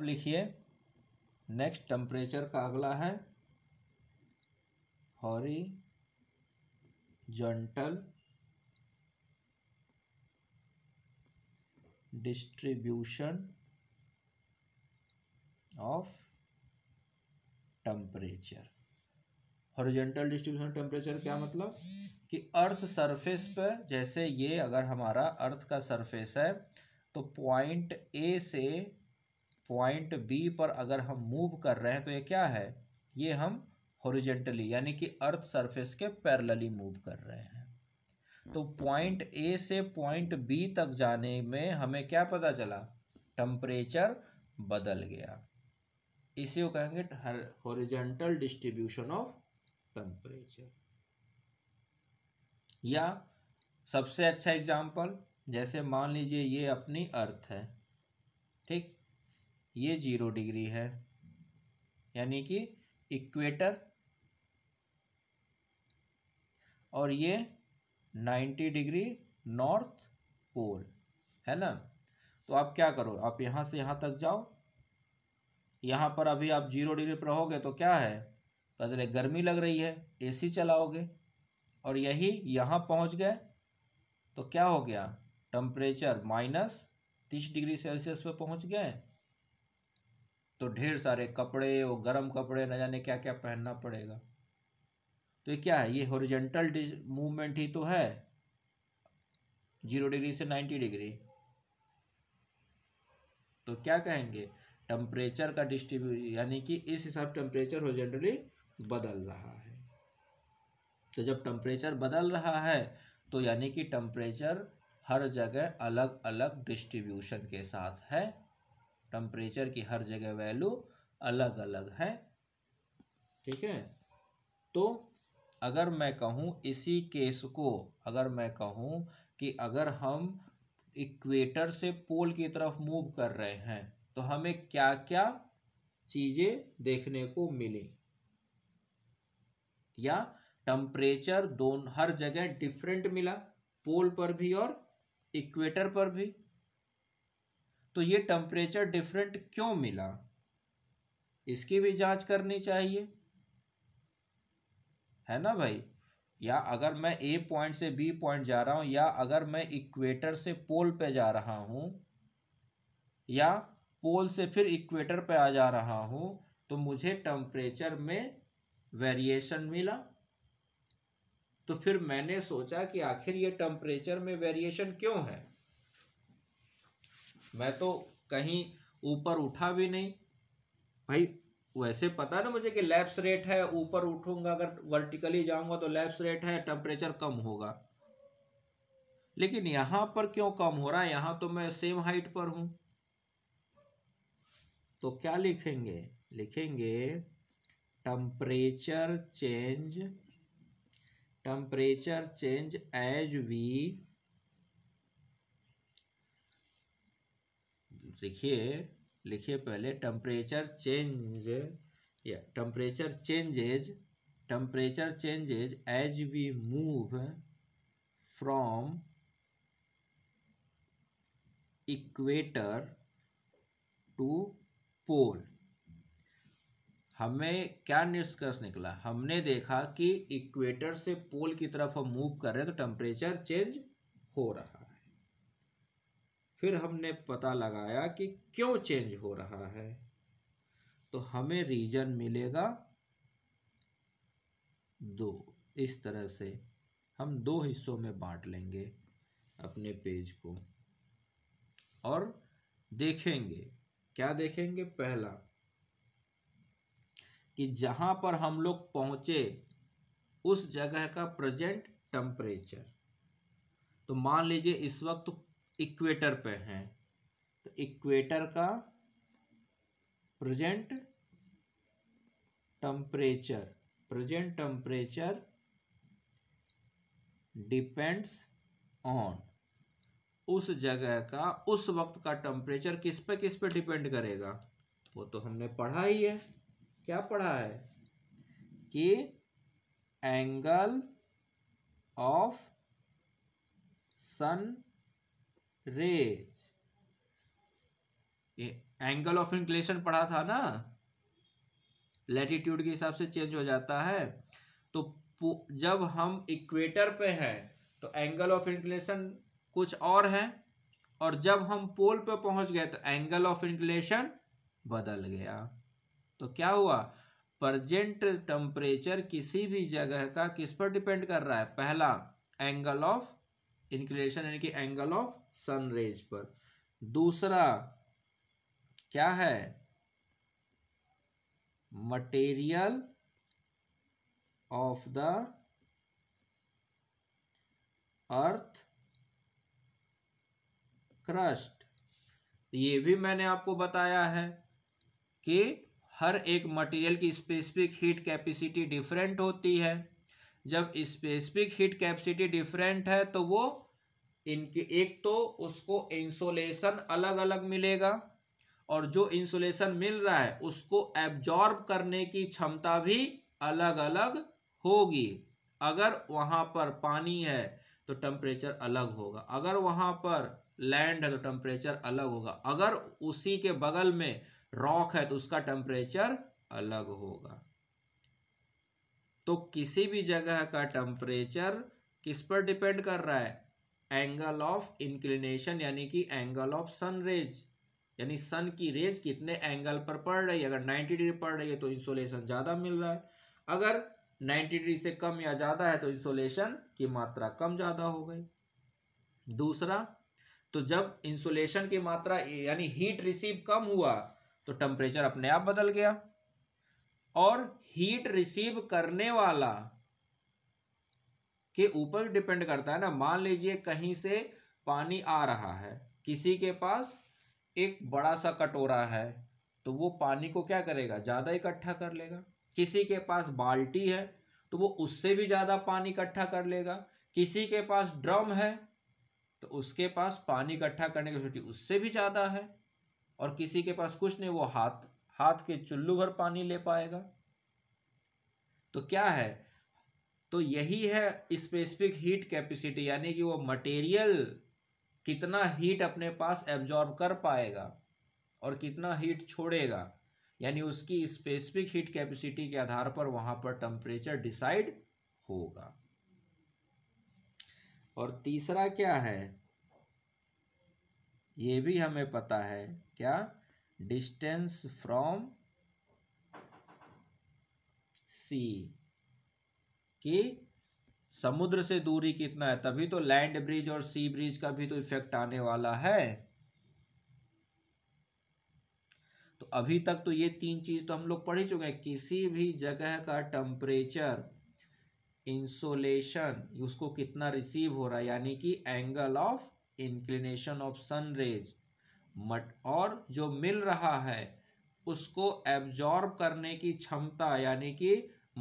अब लिखिए next temperature का अगला है horizontal distribution of temperature horizontal distribution temperature क्या मतलब कि अर्थ सरफेस पर जैसे ये अगर हमारा अर्थ का सरफेस है तो पॉइंट ए से पॉइंट बी पर अगर हम मूव कर रहे हैं तो ये क्या है ये हम हॉरिजेंटली यानी कि अर्थ सरफेस के पैरेलली मूव कर रहे हैं तो पॉइंट ए से पॉइंट बी तक जाने में हमें क्या पता चला टम्परेचर बदल गया इसी को कहेंगे हॉरिजेंटल डिस्ट्रीब्यूशन ऑफ टम्परेचर या सबसे अच्छा एग्जाम्पल जैसे मान लीजिए ये अपनी अर्थ है ठीक ये जीरो डिग्री है यानी कि इक्वेटर और ये नाइन्टी डिग्री नॉर्थ पोल है ना तो आप क्या करो आप यहाँ से यहाँ तक जाओ यहाँ पर अभी आप जीरो डिग्री पर रहोगे तो क्या है तो चले गर्मी लग रही है एसी चलाओगे और यही यहाँ पहुँच गए तो क्या हो गया टम्परेचर माइनस तीस डिग्री सेल्सियस पे पहुँच गए तो ढेर सारे कपड़े और गर्म कपड़े न जाने क्या क्या पहनना पड़ेगा तो ये क्या है ये हॉरिजेंटल मूवमेंट ही तो है जीरो डिग्री से नाइन्टी डिग्री तो क्या कहेंगे टेम्परेचर का डिस्ट्रीब्यू यानी कि इस हिसाब टेम्परेचर हॉरिजेंटली बदल रहा है तो जब टेम्परेचर बदल रहा है तो यानी कि टेम्परेचर हर जगह अलग अलग डिस्ट्रीब्यूशन के साथ है टेम्परेचर की हर जगह वैल्यू अलग अलग है ठीक है तो अगर मैं कहूँ इसी केस को अगर मैं कहूँ कि अगर हम इक्वेटर से पोल की तरफ मूव कर रहे हैं तो हमें क्या क्या चीज़ें देखने को मिली या टम्परेचर दोनों हर जगह डिफरेंट मिला पोल पर भी और इक्वेटर पर भी तो ये टेम्परेचर डिफरेंट क्यों मिला इसकी भी जांच करनी चाहिए है ना भाई या अगर मैं ए पॉइंट से बी पॉइंट जा रहा हूँ या अगर मैं इक्वेटर से पोल पे जा रहा हूँ या पोल से फिर इक्वेटर पे आ जा रहा हूँ तो मुझे टेम्परेचर में वेरिएशन मिला तो फिर मैंने सोचा कि आखिर ये टेम्परेचर में वेरिएशन क्यों है मैं तो कहीं ऊपर उठा भी नहीं भाई वैसे पता ना मुझे कि लैप्स रेट है ऊपर उठूंगा अगर वर्टिकली जाऊंगा तो लैप्स रेट है टेम्परेचर कम होगा लेकिन यहाँ पर क्यों कम हो रहा है यहाँ तो मैं सेम हाइट पर हूँ तो क्या लिखेंगे लिखेंगे temperature change temperature change as we लिखिए लिखिए पहले टम्परेचर चेंज या temperature changes temperature changes as we move from equator to pole हमें क्या निष्कर्ष निकला हमने देखा कि इक्वेटर से पोल की तरफ हम मूव कर रहे हैं तो टेम्परेचर चेंज हो रहा फिर हमने पता लगाया कि क्यों चेंज हो रहा है तो हमें रीजन मिलेगा दो इस तरह से हम दो हिस्सों में बांट लेंगे अपने पेज को और देखेंगे क्या देखेंगे पहला कि जहाँ पर हम लोग पहुँचे उस जगह का प्रेजेंट टेम्परेचर तो मान लीजिए इस वक्त इक्वेटर पे हैं तो इक्वेटर का present temperature present temperature depends on उस जगह का उस वक्त का टेम्परेचर किस पे किस पे डिपेंड करेगा वो तो हमने पढ़ा ही है क्या पढ़ा है कि angle of sun rays angle of inclination पढ़ा था ना लेटीट्यूड के हिसाब से चेंज हो जाता है तो जब हम इक्वेटर पे हैं तो एंगल ऑफ इंक्लेशन कुछ और है और जब हम पोल पे पहुंच गए तो एंगल ऑफ इंक्लेशन बदल गया तो क्या हुआ प्रजेंट टेम्परेचर किसी भी जगह का किस पर डिपेंड कर रहा है पहला एंगल ऑफ इंक्लेशन यानी कि एंगल ऑफ सन रेज पर दूसरा क्या है material of the earth crust ये भी मैंने आपको बताया है कि हर एक मटेरियल की स्पेसिफिक हीट कैपेसिटी डिफरेंट होती है जब स्पेसिफिक हीट कैपेसिटी डिफरेंट है तो वो इनके एक तो उसको इंसोलेशन अलग अलग मिलेगा और जो इंसुलेशन मिल रहा है उसको एब्जॉर्ब करने की क्षमता भी अलग अलग होगी अगर वहाँ पर पानी है तो टेम्परेचर अलग होगा अगर वहाँ पर लैंड है तो टेम्परेचर अलग होगा अगर उसी के बगल में रॉक है तो उसका टेम्परेचर अलग होगा तो किसी भी जगह का टम्परेचर किस पर डिपेंड कर रहा है एंगल ऑफ इंक्लिनेशन यानी कि एंगल ऑफ सन रेज यानी सन की रेज कितने एंगल पर पड़ रही है अगर 90 डिग्री पड़ रही है तो इंसोलेशन ज़्यादा मिल रहा है अगर 90 डिग्री से कम या ज़्यादा है तो इंसोलेशन की मात्रा कम ज़्यादा हो गई दूसरा तो जब इंसुलेशन की मात्रा यानी हीट रिसीव कम हुआ तो टेम्परेचर अपने आप बदल गया और हीट रिसीव करने वाला के ऊपर डिपेंड करता है ना मान लीजिए कहीं से पानी आ रहा है किसी के पास एक बड़ा सा कटोरा है तो वो पानी को क्या करेगा ज़्यादा इकट्ठा कर लेगा किसी के पास बाल्टी है तो वो उससे भी ज़्यादा पानी इकट्ठा कर लेगा किसी के पास ड्रम है तो उसके पास पानी इकट्ठा करने की कैपेसिटी उससे भी ज़्यादा है और किसी के पास कुछ नहीं वो हाथ हाथ के चुल्लू भर पानी ले पाएगा तो क्या है तो यही है स्पेसिफिक हीट कैपेसिटी यानी कि वो मटेरियल कितना हीट अपने पास एब्जॉर्ब कर पाएगा और कितना हीट छोड़ेगा यानी उसकी स्पेसिफिक हीट कैपेसिटी के आधार पर वहां पर टेम्परेचर डिसाइड होगा और तीसरा क्या है ये भी हमें पता है क्या डिस्टेंस फ्रॉम सी कि समुद्र से दूरी कितना है तभी तो लैंड ब्रिज और सी ब्रिज का भी तो इफेक्ट आने वाला है तो अभी तक तो ये तीन चीज तो हम लोग पढ़ ही चुके हैं किसी भी जगह का टेम्परेचर इंसोलेशन उसको कितना रिसीव हो रहा है यानी कि angle of inclination of sun rays मट और जो मिल रहा है उसको एब्जॉर्ब करने की क्षमता यानी कि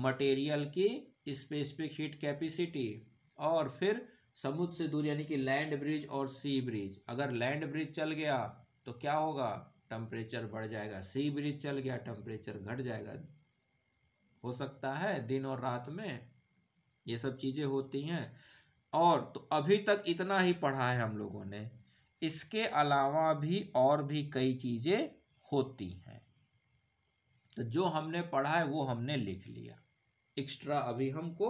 मटेरियल की स्पेसिफिक हीट कैपेसिटी और फिर समुद्र से दूर यानी कि लैंड ब्रिज और सी ब्रिज अगर लैंड ब्रिज चल गया तो क्या होगा टम्परेचर बढ़ जाएगा सी ब्रिज चल गया टम्परेचर घट जाएगा हो सकता है दिन और रात में ये सब चीज़ें होती हैं और तो अभी तक इतना ही पढ़ा है हम लोगों ने इसके अलावा भी और भी कई चीज़ें होती हैं तो जो हमने पढ़ा है वो हमने लिख लिया एक्स्ट्रा अभी हमको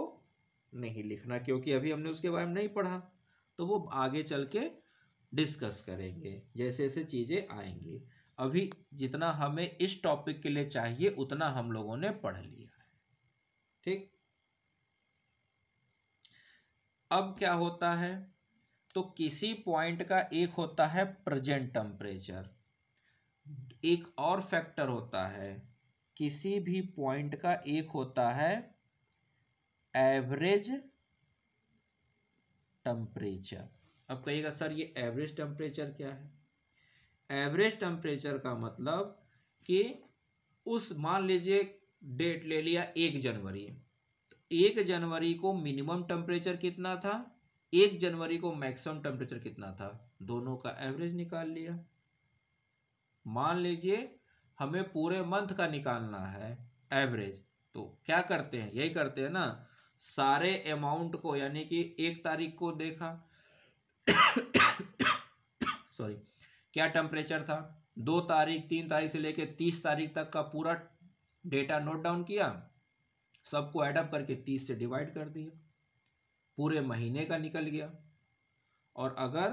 नहीं लिखना क्योंकि अभी हमने उसके बारे में नहीं पढ़ा तो वो आगे चल के डिस्कस करेंगे जैसे जैसे चीज़ें आएंगी अभी जितना हमें इस टॉपिक के लिए चाहिए उतना हम लोगों ने पढ़ लिया है ठीक अब क्या होता है तो किसी पॉइंट का एक होता है प्रेजेंट टेम्परेचर एक और फैक्टर होता है किसी भी पॉइंट का एक होता है एवरेज टम्परेचर अब कहिएगा सर ये एवरेज टेम्परेचर क्या है एवरेज टेम्परेचर का मतलब कि उस मान लीजिए डेट ले लिया एक जनवरी तो एक जनवरी को मिनिमम टेम्परेचर कितना था एक जनवरी को मैक्सिमम टेम्परेचर कितना था दोनों का एवरेज निकाल लिया मान लीजिए हमें पूरे मंथ का निकालना है एवरेज तो क्या करते हैं यही करते हैं ना सारे अमाउंट को यानी कि एक तारीख को देखा सॉरी क्या टेम्परेचर था दो तारीख तीन तारीख से लेके तीस तारीख तक का पूरा डेटा नोट डाउन किया सबको एडअप करके तीस से डिवाइड कर दिया पूरे महीने का निकल गया और अगर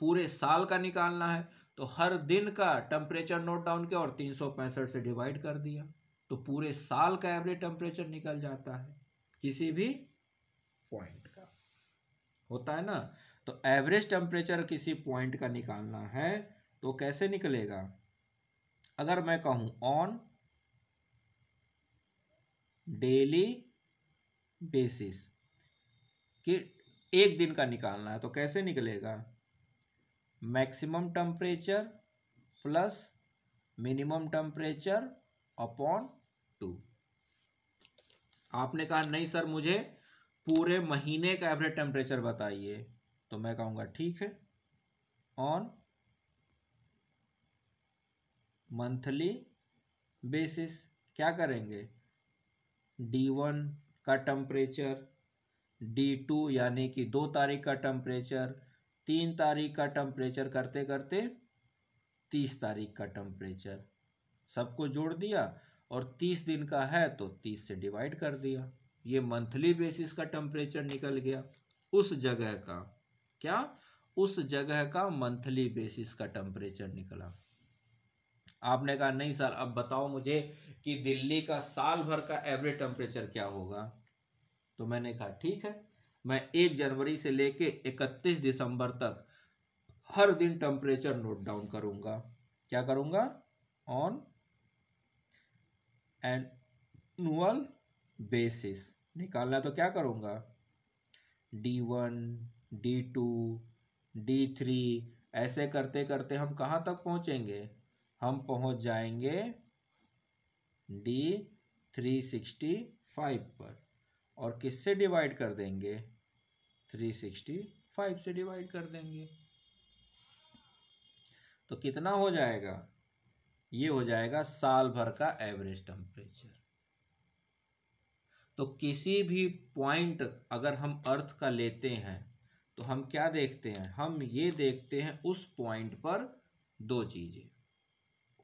पूरे साल का निकालना है तो हर दिन का टेम्परेचर नोट डाउन किया और तीन से डिवाइड कर दिया तो पूरे साल का एवरेज टेम्परेचर निकल जाता है किसी भी पॉइंट का होता है ना तो एवरेज टेम्परेचर किसी पॉइंट का निकालना है तो कैसे निकलेगा अगर मैं कहूं ऑन डेली बेसिस कि एक दिन का निकालना है तो कैसे निकलेगा maximum temperature plus minimum temperature upon two आपने कहा नहीं सर मुझे पूरे महीने का एवरेज टेम्परेचर बताइए तो मैं कहूँगा ठीक है ऑन मंथली बेसिस क्या करेंगे डी वन का टेम्परेचर डी टू यानी कि दो तारीख का टेम्परेचर तीन तारीख का टेम्परेचर करते करते तीस तारीख का टेम्परेचर सबको जोड़ दिया और तीस दिन का है तो तीस से डिवाइड कर दिया ये मंथली बेसिस का टेम्परेचर निकल गया उस जगह का क्या उस जगह का मंथली बेसिस का टेम्परेचर निकला आपने कहा नहीं सर अब बताओ मुझे कि दिल्ली का साल भर का एवरेज टेम्परेचर क्या होगा तो मैंने कहा ठीक है मैं एक जनवरी से लेके इकतीस दिसंबर तक हर दिन टेम्परेचर नोट डाउन करूँगा क्या करूँगा ऑन एनुअल बेसिस निकालना तो क्या करूँगा D one D two D three ऐसे करते करते हम कहाँ तक पहुँचेंगे हम पहुँच जाएंगे डी थ्री सिक्सटी फाइव पर और किससे डिवाइड कर देंगे थ्री सिक्सटी फाइव से डिवाइड कर देंगे तो कितना हो जाएगा ये हो जाएगा साल भर का एवरेज टेम्परेचर तो किसी भी पॉइंट अगर हम अर्थ का लेते हैं तो हम क्या देखते हैं हम ये देखते हैं उस पॉइंट पर दो चीज़ें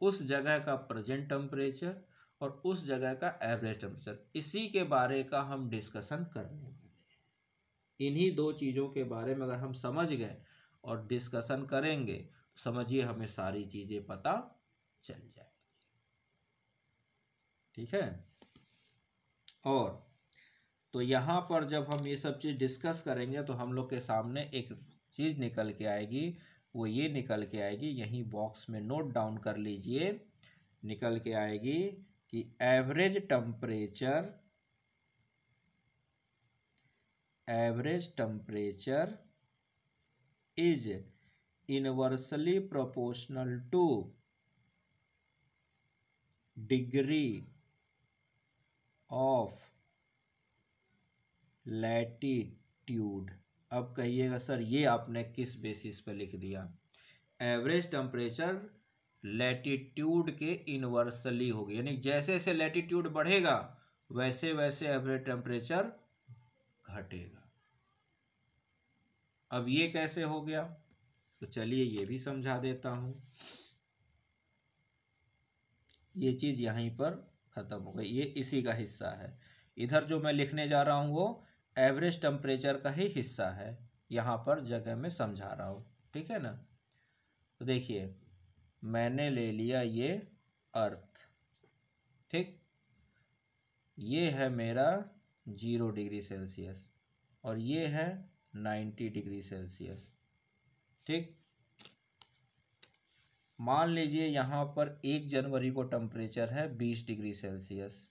उस जगह का प्रेजेंट टेम्परेचर और उस जगह का एवरेज टेम्परेचर इसी के बारे का हम डिस्कशन करने वाले हैं इन्हीं दो चीज़ों के बारे में अगर हम समझ गए और डिस्कशन करेंगे तो समझिए हमें सारी चीज़ें पता चल जाएगी ठीक है और तो यहाँ पर जब हम ये सब चीज़ डिस्कस करेंगे तो हम लोग के सामने एक चीज़ निकल के आएगी वो ये निकल के आएगी यहीं बॉक्स में नोट डाउन कर लीजिए निकल के आएगी कि average temperature average temperature is inversely proportional to degree of latitude अब कहिएगा सर ये आपने किस बेसिस पे लिख दिया एवरेज टेम्परेचर लैटिट्यूड के इनवर्सली होगी यानी जैसे जैसे लैटीट्यूड बढ़ेगा वैसे वैसे एवरेज टेम्परेचर घटेगा अब ये कैसे हो गया तो चलिए ये भी समझा देता हूं ये चीज़ यहीं पर ख़त्म हो गई ये इसी का हिस्सा है इधर जो मैं लिखने जा रहा हूं वो एवरेज टेम्परेचर का ही हिस्सा है यहां पर जगह में समझा रहा हूं ठीक है ना तो देखिए मैंने ले लिया ये अर्थ ठीक ये है मेरा जीरो डिग्री सेल्सियस और ये है नाइन्टी डिग्री सेल्सियस ठीक मान लीजिए यहाँ पर एक जनवरी को टम्परेचर है बीस डिग्री सेल्सियस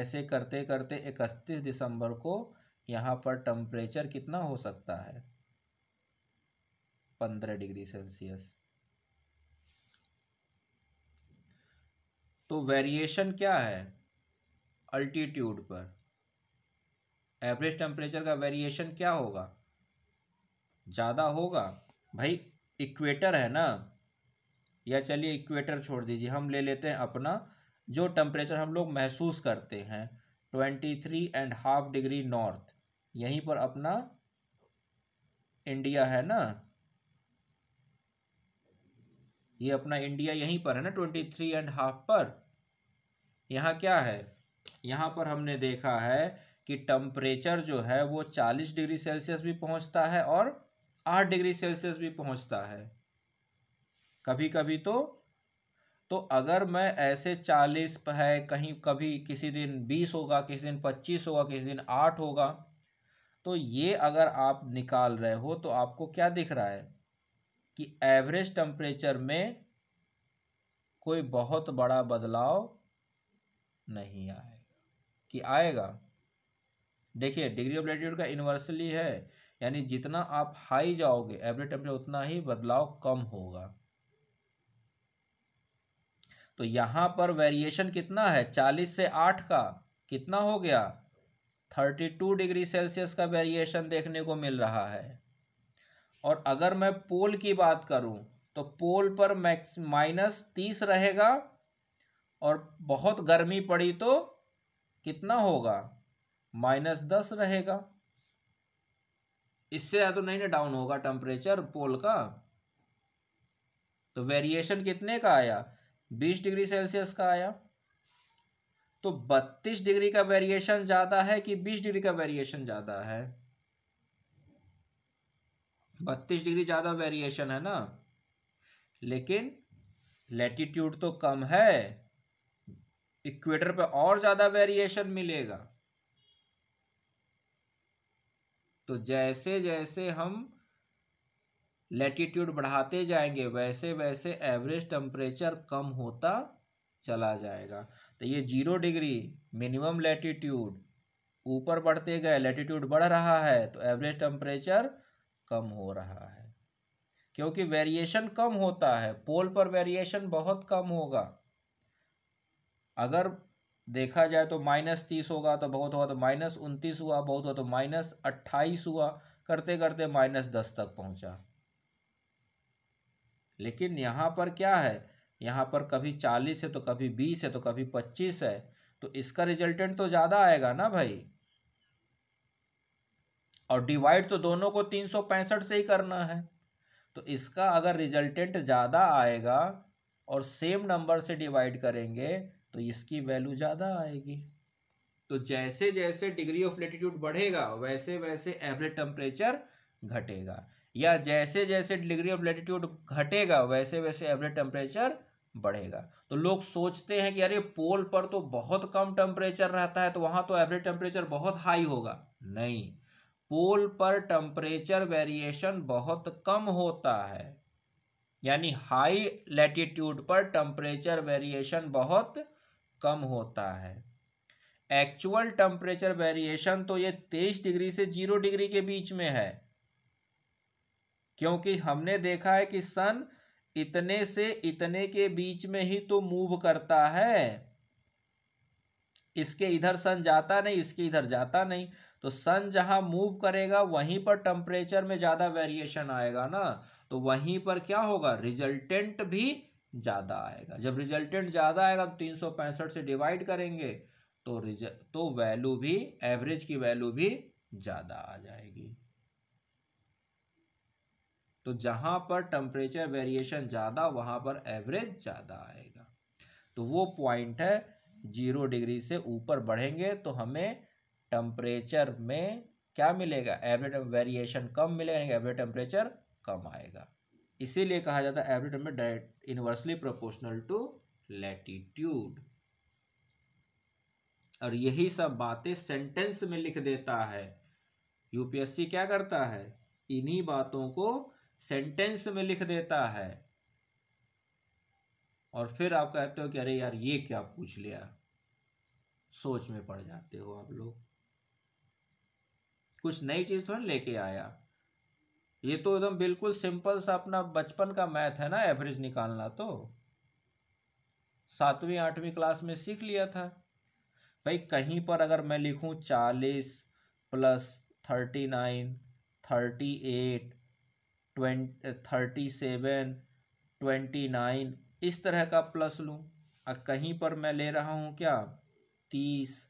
ऐसे करते करते इकतीस दिसंबर को यहाँ पर टम्परेचर कितना हो सकता है पंद्रह डिग्री सेल्सियस तो वेरिएशन क्या है अल्टीट्यूड पर एवरेज टेम्परेचर का वेरिएशन क्या होगा ज़्यादा होगा भाई इक्वेटर है ना या चलिए इक्वेटर छोड़ दीजिए हम ले लेते हैं अपना जो टेम्परेचर हम लोग महसूस करते हैं twenty three and half degree north यहीं पर अपना इंडिया है ना ये अपना इंडिया यहीं पर है ना ट्वेंटी थ्री एंड हाफ पर यहाँ क्या है यहाँ पर हमने देखा है कि टम्परेचर जो है वो चालीस डिग्री सेल्सियस भी पहुँचता है और आठ डिग्री सेल्सियस भी पहुँचता है कभी कभी तो तो अगर मैं ऐसे चालीस है कहीं कभी किसी दिन बीस होगा किसी दिन पच्चीस होगा किसी दिन आठ होगा तो ये अगर आप निकाल रहे हो तो आपको क्या दिख रहा है कि एवरेज टेम्परेचर में कोई बहुत बड़ा बदलाव नहीं आएगा कि आएगा देखिए डिग्री ऑफ लैटिट्यूड का इन्वर्सली है यानी जितना आप हाई जाओगे एवरेज टेम्परेचर उतना ही बदलाव कम होगा तो यहाँ पर वेरिएशन कितना है चालीस से आठ का कितना हो गया थर्टी टू डिग्री सेल्सियस का वेरिएशन देखने को मिल रहा है और अगर मैं पोल की बात करूं तो पोल पर मैक्स माइनस तीस रहेगा और बहुत गर्मी पड़ी तो कितना होगा माइनस दस रहेगा इससे या तो नहीं ना डाउन होगा टेम्परेचर पोल का तो वेरिएशन कितने का आया बीस डिग्री सेल्सियस का आया तो बत्तीस डिग्री का वेरिएशन ज़्यादा है कि बीस डिग्री का वेरिएशन ज़्यादा है बत्तीस डिग्री ज़्यादा वेरिएशन है ना लेकिन लेटीट्यूड तो कम है इक्वेटर पे और ज़्यादा वेरिएशन मिलेगा तो जैसे जैसे हम लेटीट्यूड बढ़ाते जाएंगे वैसे वैसे एवरेज टेम्परेचर कम होता चला जाएगा तो ये जीरो डिग्री मिनिमम लेटीट्यूड ऊपर बढ़ते गए लेटीट्यूड बढ़ रहा है तो एवरेज टेम्परेचर कम हो रहा है क्योंकि वेरिएशन कम होता है पोल पर वेरिएशन बहुत कम होगा अगर देखा जाए तो माइनस तीस होगा तो बहुत हुआ तो माइनस उनतीस हुआ बहुत हुआ तो माइनस अट्ठाईस हुआ करते करते माइनस दस तक पहुंचा लेकिन यहाँ पर क्या है यहाँ पर कभी चालीस है तो कभी बीस है तो कभी पच्चीस है तो इसका रिजल्टेंट तो ज़्यादा आएगा ना भाई और डिवाइड तो दोनों को तीन सौ पैंसठ से ही करना है तो इसका अगर रिजल्टेंट ज़्यादा आएगा और सेम नंबर से डिवाइड करेंगे तो इसकी वैल्यू ज़्यादा आएगी तो जैसे जैसे डिग्री ऑफ लेटीट्यूड बढ़ेगा वैसे वैसे एवरेज टेम्परेचर घटेगा या जैसे जैसे डिग्री ऑफ लेटीट्यूड घटेगा वैसे वैसे एवरेज टेम्परेचर बढ़ेगा तो लोग सोचते हैं कि अरे पोल पर तो बहुत कम टेम्परेचर रहता है तो वहाँ तो एवरेज टेम्परेचर बहुत हाई होगा नहीं पोल पर टम्परेचर वेरिएशन बहुत कम होता है यानी हाई लैटिट्यूड पर टम्परेचर वेरिएशन बहुत कम होता है एक्चुअल टम्परेचर वेरिएशन तो ये तेईस डिग्री से जीरो डिग्री के बीच में है क्योंकि हमने देखा है कि सन इतने से इतने के बीच में ही तो मूव करता है इसके इधर सन जाता नहीं इसके इधर जाता नहीं तो सन जहाँ मूव करेगा वहीं पर टेम्परेचर में ज़्यादा वेरिएशन आएगा ना तो वहीं पर क्या होगा रिजल्टेंट भी ज़्यादा आएगा जब रिजल्टेंट ज़्यादा आएगा तो तीन सौ पैंसठ से डिवाइड करेंगे तो तो वैल्यू भी एवरेज की वैल्यू भी ज़्यादा आ जाएगी तो जहाँ पर टेम्परेचर वेरिएशन ज़्यादा वहाँ पर एवरेज ज़्यादा आएगा तो वो पॉइंट है जीरो डिग्री से ऊपर बढ़ेंगे तो हमें टेम्परेचर में क्या मिलेगा एवरेज वेरिएशन कम मिलेगा एवरेज टेम्परेचर कम आएगा इसीलिए कहा जाता है average temperature direct inversely proportional to latitude और यही सब बातें सेंटेंस में लिख देता है यूपीएससी क्या करता है इन्हीं बातों को सेंटेंस में लिख देता है और फिर आप कहते हो कि अरे यार ये क्या पूछ लिया सोच में पड़ जाते हो आप लोग कुछ नई चीज़ थोड़ी लेके आया ये तो एकदम बिल्कुल सिंपल सा अपना बचपन का मैथ है ना एवरेज निकालना तो सातवीं आठवीं क्लास में सीख लिया था भाई कहीं पर अगर मैं लिखूं चालीस plus thirty nine thirty eight twenty thirty seven twenty nine इस तरह का प्लस लूं और कहीं पर मैं ले रहा हूं क्या तीस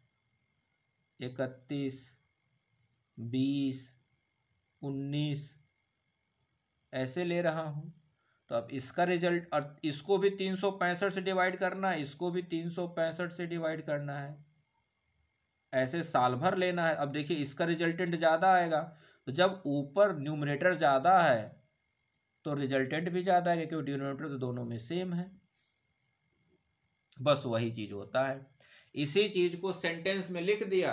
इकतीस बीस उन्नीस ऐसे ले रहा हूँ तो अब इसका रिजल्ट और इसको भी तीन सौ पैंसठ से डिवाइड करना है इसको भी तीन सौ पैंसठ से डिवाइड करना है ऐसे साल भर लेना है अब देखिए इसका रिजल्टेंट ज़्यादा आएगा तो जब ऊपर न्यूमरेटर ज़्यादा है तो रिजल्टेंट भी ज़्यादा है क्योंकि डिनोमिनेटर तो दोनों में सेम है बस वही चीज़ होता है इसी चीज़ को सेंटेंस में लिख दिया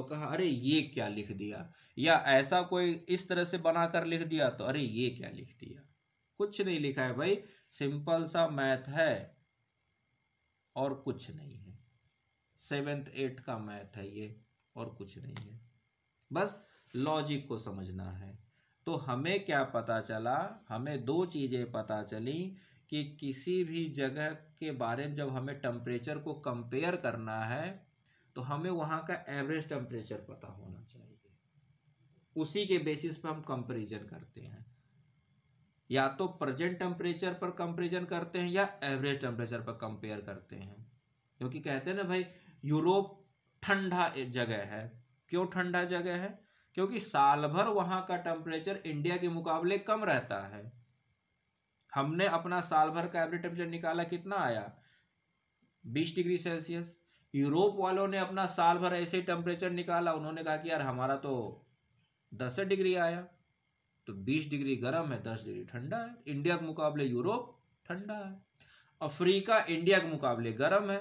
तो कहा अरे ये क्या लिख दिया या ऐसा कोई इस तरह से बना कर लिख दिया तो अरे ये क्या लिख दिया कुछ नहीं लिखा है भाई सिंपल सा मैथ है और कुछ नहीं है सेवेंथ एट का मैथ है ये और कुछ नहीं है बस लॉजिक को समझना है तो हमें क्या पता चला हमें दो चीज़ें पता चली कि किसी भी जगह के बारे में जब हमें टम्परेचर को कंपेयर करना है तो हमें वहाँ का एवरेज टेम्परेचर पता होना चाहिए उसी के बेसिस पर हम कंपेरिजन करते हैं या तो प्रेजेंट टेम्परेचर पर कंपेरिजन करते हैं या एवरेज टेम्परेचर पर कंपेयर करते हैं क्योंकि कहते हैं ना भाई यूरोप ठंडा जगह है क्यों ठंडा जगह है क्योंकि साल भर वहाँ का टेम्परेचर इंडिया के मुकाबले कम रहता है हमने अपना साल भर का एवरेज टेम्परेचर निकाला कितना आया बीस डिग्री सेल्सियस यूरोप वालों ने अपना साल भर ऐसे ही टेम्परेचर निकाला उन्होंने कहा कि यार हमारा तो दस डिग्री आया तो बीस डिग्री गर्म है दस डिग्री ठंडा है इंडिया के मुकाबले यूरोप ठंडा है अफ्रीका इंडिया के मुकाबले गर्म है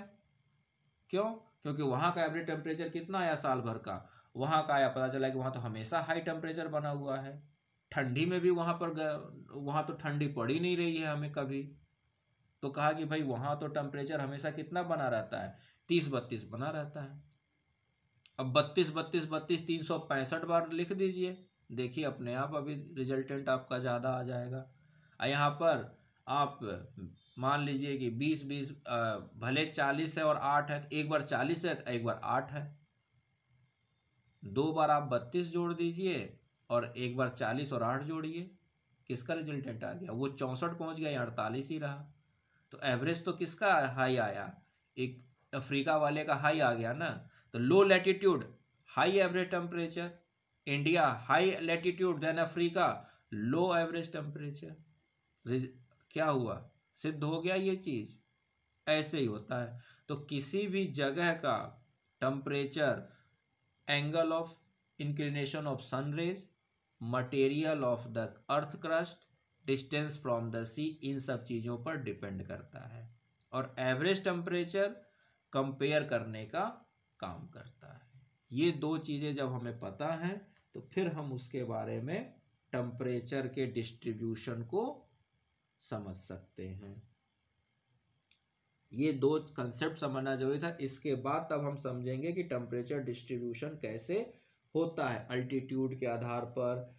क्यों क्योंकि वहाँ का एवरेज टेम्परेचर कितना आया साल भर का वहाँ का आया पता चला कि वहाँ तो हमेशा हाई टेम्परेचर बना हुआ है ठंडी में भी वहाँ पर वहाँ तो ठंडी पड़ ही नहीं रही है हमें कभी तो कहा कि भाई वहाँ तो टेम्परेचर हमेशा कितना बना रहता है तीस बत्तीस बना रहता है अब बत्तीस बत्तीस बत्तीस तीन सौ पैंसठ बार लिख दीजिए देखिए अपने आप अभी रिजल्टेंट आपका ज़्यादा आ जाएगा यहाँ पर आप मान लीजिए कि बीस बीस भले चालीस है और आठ है तो एक बार चालीस है तो एक बार आठ है दो बार आप बत्तीस जोड़ दीजिए और एक बार चालीस और आठ जोड़िए किसका रिजल्टेंट आ गया वो चौंसठ पहुंच गया या अड़तालीस ही रहा तो एवरेज तो किसका हाई आया एक अफ्रीका वाले का हाई आ गया ना तो low latitude high average temperature India high latitude than Africa low average temperature क्या हुआ सिद्ध हो गया ये चीज़ ऐसे ही होता है तो किसी भी जगह का temperature angle of inclination of sunrays material of the earth crust distance from the sea इन सब चीज़ों पर डिपेंड करता है और एवरेज टेम्परेचर कंपेयर करने का काम करता है ये दो चीज़ें जब हमें पता हैं तो फिर हम उसके बारे में टम्परेचर के डिस्ट्रीब्यूशन को समझ सकते हैं ये दो कंसेप्ट समझना जरूरी था इसके बाद तब हम समझेंगे कि टम्परेचर डिस्ट्रीब्यूशन कैसे होता है अल्टीट्यूड के आधार पर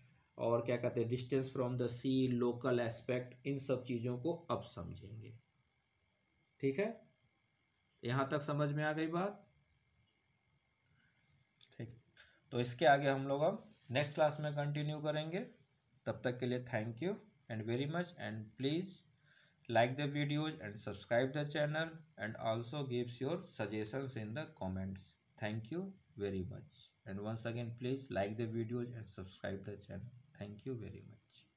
और क्या कहते हैं distance from the sea local aspect इन सब चीज़ों को अब समझेंगे ठीक है यहाँ तक समझ में आ गई बात ठीक तो इसके आगे हम लोग अब नेक्स्ट क्लास में कंटिन्यू करेंगे तब तक के लिए thank you and very much and please like the videos and subscribe the channel and also gives your suggestions in the comments thank you very much and once again please like the videos and subscribe the channel thank you very much